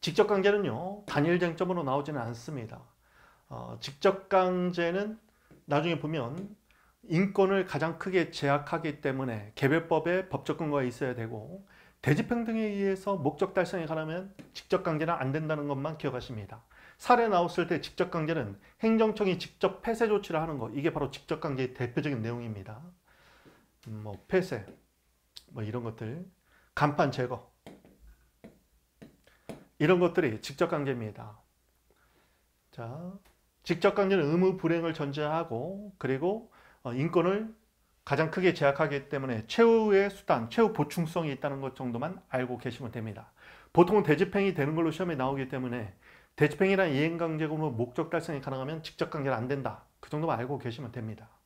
직접 강제는요 단일 쟁점으로 나오지는 않습니다. 어, 직접 강제는 나중에 보면 인권을 가장 크게 제약하기 때문에 개별법에 법적 근거가 있어야 되고 대집행 등에 의해서 목적 달성에 관하면 직접 강제는 안 된다는 것만 기억하십니다. 사례 나왔을 때 직접 강제는 행정청이 직접 폐쇄 조치를 하는 거 이게 바로 직접 강제의 대표적인 내용입니다. 음, 뭐 폐쇄, 뭐 이런 것들 간판 제거 이런 것들이 직접관계입니다. 자, 직접관계는 의무 불행을 전제하고 그리고 어, 인권을 가장 크게 제약하기 때문에 최후의 수단, 최후 보충성이 있다는 것 정도만 알고 계시면 됩니다. 보통은 대집행이 되는 걸로 시험에 나오기 때문에 대집행이란 이행관계금으로 목적 달성이 가능하면 직접관계는 안 된다. 그 정도만 알고 계시면 됩니다.